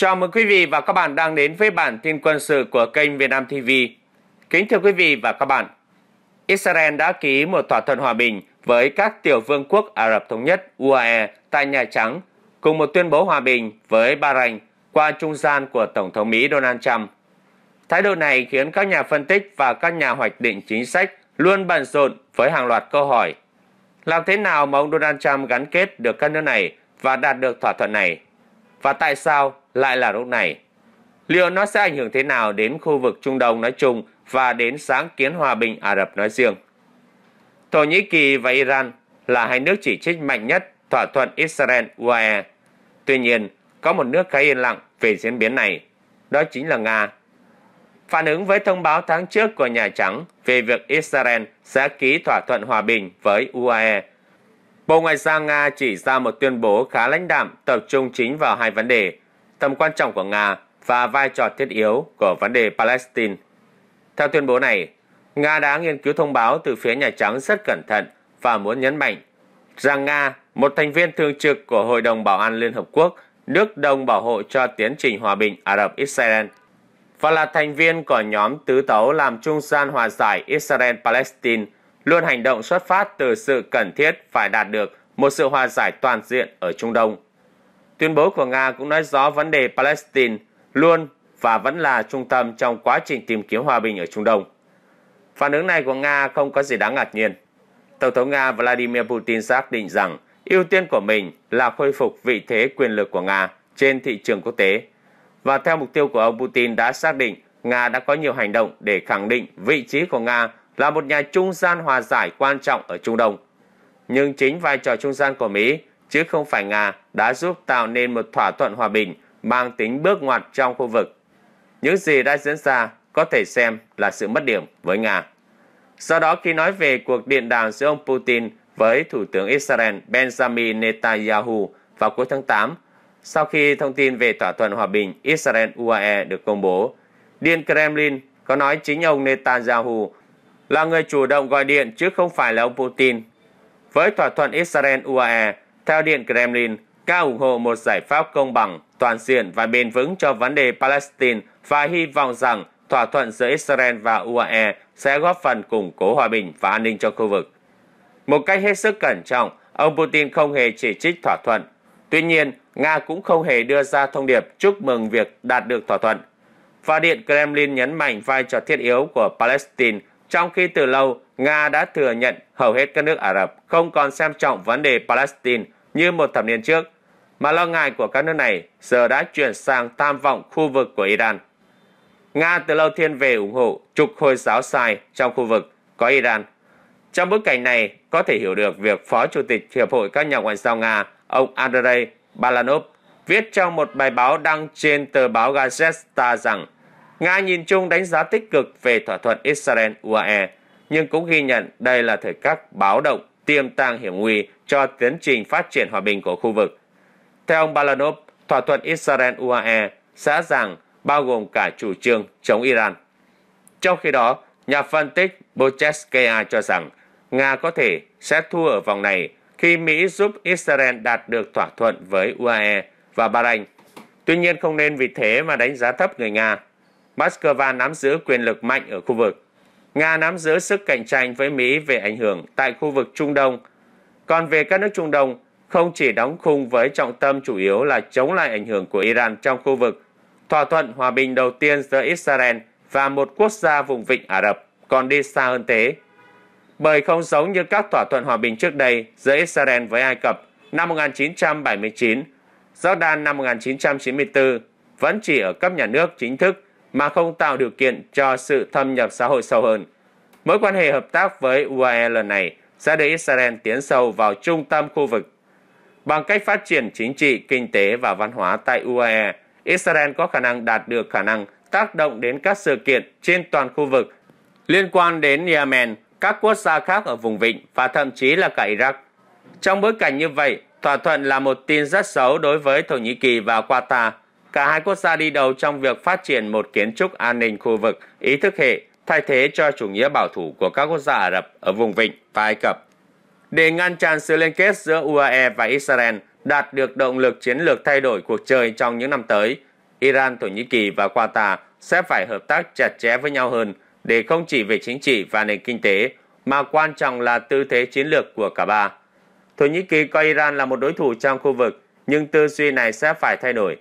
Chào mừng quý vị và các bạn đang đến với bản tin quân sự của kênh Việt Nam TV. Kính thưa quý vị và các bạn, Israel đã ký một thỏa thuận hòa bình với các tiểu vương quốc Ả Rập Thống Nhất UAE tại Nhà Trắng cùng một tuyên bố hòa bình với Bahrain qua trung gian của Tổng thống Mỹ Donald Trump. Thái độ này khiến các nhà phân tích và các nhà hoạch định chính sách luôn bận rộn với hàng loạt câu hỏi. Làm thế nào mà ông Donald Trump gắn kết được các nước này và đạt được thỏa thuận này? Và tại sao lại là lúc này. Liệu nó sẽ ảnh hưởng thế nào đến khu vực Trung Đông nói chung và đến sáng kiến hòa bình Ả Rập nói riêng? Thổ Nhĩ Kỳ và Iran là hai nước chỉ trích mạnh nhất thỏa thuận Israel-UAE. Tuy nhiên, có một nước khá yên lặng về diễn biến này, đó chính là Nga. Phản ứng với thông báo tháng trước của Nhà Trắng về việc Israel sẽ ký thỏa thuận hòa bình với UAE, Bộ Ngoại giao Nga chỉ ra một tuyên bố khá lãnh đạm tập trung chính vào hai vấn đề – tầm quan trọng của Nga và vai trò thiết yếu của vấn đề Palestine. Theo tuyên bố này, Nga đã nghiên cứu thông báo từ phía Nhà Trắng rất cẩn thận và muốn nhấn mạnh rằng Nga, một thành viên thường trực của Hội đồng Bảo an Liên Hợp Quốc, nước đồng bảo hộ cho tiến trình hòa bình Ả Rập Israel và là thành viên của nhóm tứ tấu làm trung gian hòa giải Israel-Palestine, luôn hành động xuất phát từ sự cần thiết phải đạt được một sự hòa giải toàn diện ở Trung Đông. Tuyên bố của Nga cũng nói rõ vấn đề Palestine luôn và vẫn là trung tâm trong quá trình tìm kiếm hòa bình ở Trung Đông. Phản ứng này của Nga không có gì đáng ngạc nhiên. Tổng thống Nga Vladimir Putin xác định rằng ưu tiên của mình là khôi phục vị thế quyền lực của Nga trên thị trường quốc tế. Và theo mục tiêu của ông Putin đã xác định, Nga đã có nhiều hành động để khẳng định vị trí của Nga là một nhà trung gian hòa giải quan trọng ở Trung Đông. Nhưng chính vai trò trung gian của Mỹ chứ không phải Nga đã giúp tạo nên một thỏa thuận hòa bình mang tính bước ngoặt trong khu vực. Những gì đã diễn ra có thể xem là sự mất điểm với Nga. Do đó khi nói về cuộc điện đàm giữa ông Putin với Thủ tướng Israel Benjamin Netanyahu vào cuối tháng 8, sau khi thông tin về thỏa thuận hòa bình Israel-UAE được công bố, Điện Kremlin có nói chính ông Netanyahu là người chủ động gọi điện chứ không phải là ông Putin. Với thỏa thuận Israel-UAE, theo Điện Kremlin, Nga ủng hộ một giải pháp công bằng, toàn diện và bền vững cho vấn đề Palestine và hy vọng rằng thỏa thuận giữa Israel và UAE sẽ góp phần củng cố hòa bình và an ninh cho khu vực. Một cách hết sức cẩn trọng, ông Putin không hề chỉ trích thỏa thuận. Tuy nhiên, Nga cũng không hề đưa ra thông điệp chúc mừng việc đạt được thỏa thuận. Và Điện Kremlin nhấn mạnh vai trò thiết yếu của Palestine, trong khi từ lâu Nga đã thừa nhận hầu hết các nước Ả Rập không còn xem trọng vấn đề Palestine – như một thập niên trước, mà lo ngại của các nước này giờ đã chuyển sang tham vọng khu vực của Iran. Nga từ lâu thiên về ủng hộ trục Hồi giáo sai trong khu vực có Iran. Trong bối cảnh này, có thể hiểu được việc Phó Chủ tịch Hiệp hội các nhà ngoại giao Nga, ông Andrei Balanov, viết trong một bài báo đăng trên tờ báo Gazeta rằng Nga nhìn chung đánh giá tích cực về thỏa thuận Israel-UAE, nhưng cũng ghi nhận đây là thời khắc báo động tiềm tàng hiểm nguy cho tiến trình phát triển hòa bình của khu vực. Theo ông Balanov, thỏa thuận Israel-UAE rõ rằng bao gồm cả chủ trương chống Iran. Trong khi đó, nhà phân tích Bocheskaya cho rằng Nga có thể sẽ thua ở vòng này khi Mỹ giúp Israel đạt được thỏa thuận với UAE và Bahrain. Tuy nhiên không nên vì thế mà đánh giá thấp người Nga. Moscow nắm giữ quyền lực mạnh ở khu vực Nga nắm giữ sức cạnh tranh với Mỹ về ảnh hưởng tại khu vực Trung Đông. Còn về các nước Trung Đông, không chỉ đóng khung với trọng tâm chủ yếu là chống lại ảnh hưởng của Iran trong khu vực. Thỏa thuận hòa bình đầu tiên giữa Israel và một quốc gia vùng vịnh Ả Rập còn đi xa hơn thế. Bởi không giống như các thỏa thuận hòa bình trước đây giữa Israel với Ai Cập năm 1979, Jordan năm 1994 vẫn chỉ ở cấp nhà nước chính thức mà không tạo điều kiện cho sự thâm nhập xã hội sâu hơn. Mối quan hệ hợp tác với UAE lần này sẽ để Israel tiến sâu vào trung tâm khu vực. Bằng cách phát triển chính trị, kinh tế và văn hóa tại UAE, Israel có khả năng đạt được khả năng tác động đến các sự kiện trên toàn khu vực liên quan đến Yemen, các quốc gia khác ở vùng vịnh và thậm chí là cả Iraq. Trong bối cảnh như vậy, thỏa thuận là một tin rất xấu đối với Thổ Nhĩ Kỳ và Qatar – Cả hai quốc gia đi đầu trong việc phát triển một kiến trúc an ninh khu vực ý thức hệ thay thế cho chủ nghĩa bảo thủ của các quốc gia Ả Rập ở vùng Vịnh và Ai Cập. Để ngăn chặn sự liên kết giữa UAE và Israel đạt được động lực chiến lược thay đổi cuộc chơi trong những năm tới, Iran, Thổ Nhĩ Kỳ và Qatar sẽ phải hợp tác chặt chẽ với nhau hơn để không chỉ về chính trị và nền kinh tế mà quan trọng là tư thế chiến lược của cả ba. Thổ Nhĩ Kỳ coi Iran là một đối thủ trong khu vực, nhưng tư duy này sẽ phải thay đổi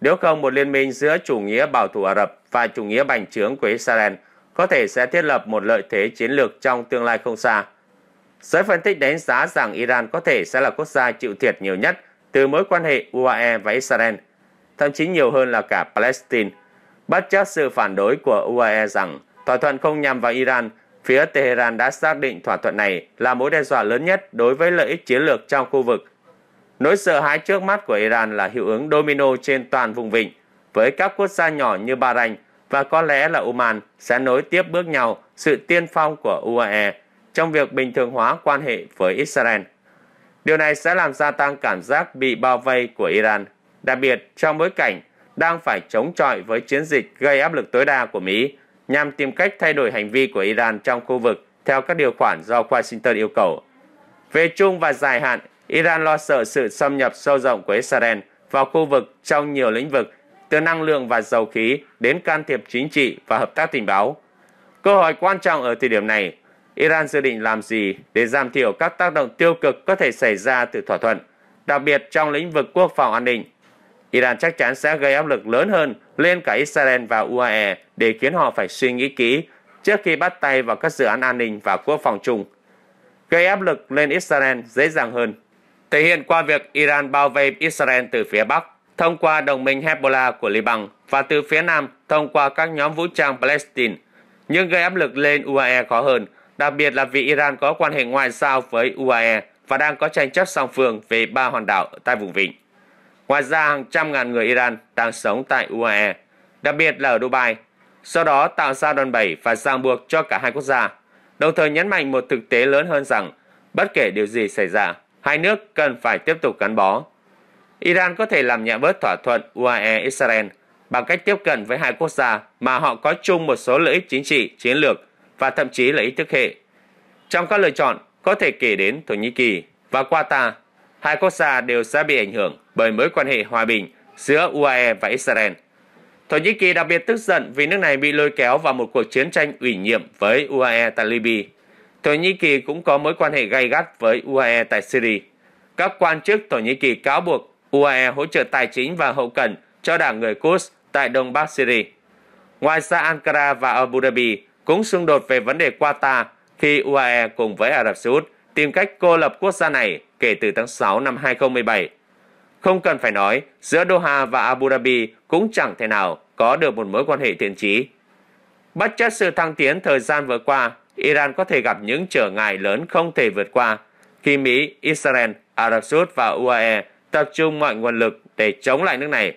nếu không, một liên minh giữa chủ nghĩa bảo thủ Ả Rập và chủ nghĩa bành trướng của Israel có thể sẽ thiết lập một lợi thế chiến lược trong tương lai không xa. Giới phân tích đánh giá rằng Iran có thể sẽ là quốc gia chịu thiệt nhiều nhất từ mối quan hệ UAE và Israel, thậm chí nhiều hơn là cả Palestine. Bất chấp sự phản đối của UAE rằng thỏa thuận không nhằm vào Iran, phía Tehran đã xác định thỏa thuận này là mối đe dọa lớn nhất đối với lợi ích chiến lược trong khu vực Nỗi sợ hãi trước mắt của Iran là hiệu ứng domino trên toàn vùng vịnh, với các quốc gia nhỏ như Bahrain và có lẽ là Oman sẽ nối tiếp bước nhau sự tiên phong của UAE trong việc bình thường hóa quan hệ với Israel. Điều này sẽ làm gia tăng cảm giác bị bao vây của Iran, đặc biệt trong bối cảnh đang phải chống chọi với chiến dịch gây áp lực tối đa của Mỹ nhằm tìm cách thay đổi hành vi của Iran trong khu vực theo các điều khoản do Washington yêu cầu. Về chung và dài hạn, Iran lo sợ sự xâm nhập sâu rộng của Israel vào khu vực trong nhiều lĩnh vực, từ năng lượng và dầu khí đến can thiệp chính trị và hợp tác tình báo. Câu hỏi quan trọng ở thời điểm này, Iran dự định làm gì để giảm thiểu các tác động tiêu cực có thể xảy ra từ thỏa thuận, đặc biệt trong lĩnh vực quốc phòng an ninh. Iran chắc chắn sẽ gây áp lực lớn hơn lên cả Israel và UAE để khiến họ phải suy nghĩ kỹ trước khi bắt tay vào các dự án an ninh và quốc phòng chung. Gây áp lực lên Israel dễ dàng hơn thể hiện qua việc Iran bao vây Israel từ phía Bắc thông qua đồng minh Hezbollah của Liban và từ phía Nam thông qua các nhóm vũ trang Palestine, nhưng gây áp lực lên UAE khó hơn, đặc biệt là vì Iran có quan hệ ngoại giao với UAE và đang có tranh chấp song phương về ba hòn đảo tại vùng vịnh. Ngoài ra, hàng trăm ngàn người Iran đang sống tại UAE, đặc biệt là ở Dubai, sau đó tạo ra đòn bẩy và ràng buộc cho cả hai quốc gia, đồng thời nhấn mạnh một thực tế lớn hơn rằng bất kể điều gì xảy ra, hai nước cần phải tiếp tục gắn bó. Iran có thể làm nhẹ bớt thỏa thuận UAE-Israel bằng cách tiếp cận với hai quốc gia mà họ có chung một số lợi ích chính trị, chiến lược và thậm chí lợi ích thức hệ. Trong các lựa chọn, có thể kể đến Thổ Nhĩ Kỳ và Qatar, hai quốc gia đều sẽ bị ảnh hưởng bởi mối quan hệ hòa bình giữa UAE và Israel. Thổ Nhĩ Kỳ đặc biệt tức giận vì nước này bị lôi kéo vào một cuộc chiến tranh ủy nhiệm với UAE tại Libya Thổ Nhĩ Kỳ cũng có mối quan hệ gay gắt với UAE tại Syria. Các quan chức Thổ Nhĩ Kỳ cáo buộc UAE hỗ trợ tài chính và hậu cần cho đảng người Quds tại Đông Bắc Syria. Ngoài ra Ankara và Abu Dhabi cũng xung đột về vấn đề Qatar khi UAE cùng với Ả Rập Xê Út tìm cách cô lập quốc gia này kể từ tháng 6 năm 2017. Không cần phải nói, giữa Doha và Abu Dhabi cũng chẳng thể nào có được một mối quan hệ thiện chí. Bất chấp sự thăng tiến thời gian vừa qua, Iran có thể gặp những trở ngại lớn không thể vượt qua khi Mỹ, Israel, Ả Rập Xê Út và UAE tập trung mọi nguồn lực để chống lại nước này.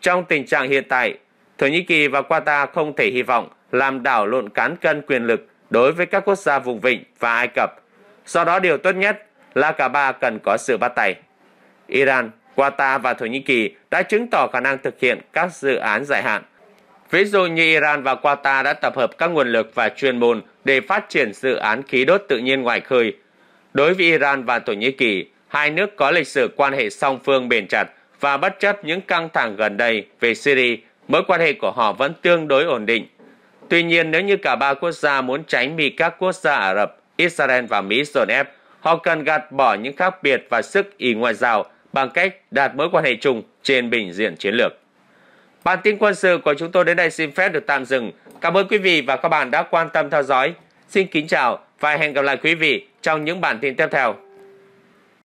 Trong tình trạng hiện tại, Thổ Nhĩ Kỳ và Qatar không thể hy vọng làm đảo lộn cán cân quyền lực đối với các quốc gia vùng vịnh và Ai Cập. Do đó điều tốt nhất là cả ba cần có sự bắt tay. Iran, Qatar và Thổ Nhĩ Kỳ đã chứng tỏ khả năng thực hiện các dự án dài hạn. Ví dụ như Iran và Qatar đã tập hợp các nguồn lực và chuyên môn để phát triển dự án khí đốt tự nhiên ngoài khơi. Đối với Iran và Thổ Nhĩ Kỳ, hai nước có lịch sử quan hệ song phương bền chặt và bất chấp những căng thẳng gần đây về Syria, mối quan hệ của họ vẫn tương đối ổn định. Tuy nhiên, nếu như cả ba quốc gia muốn tránh bị các quốc gia Ả Rập, Israel và Mỹ dồn ép, họ cần gạt bỏ những khác biệt và sức ý ngoại giao bằng cách đạt mối quan hệ chung trên bình diện chiến lược. Bản tin quân sự của chúng tôi đến đây xin phép được tạm dừng. Cảm ơn quý vị và các bạn đã quan tâm theo dõi. Xin kính chào và hẹn gặp lại quý vị trong những bản tin tiếp theo.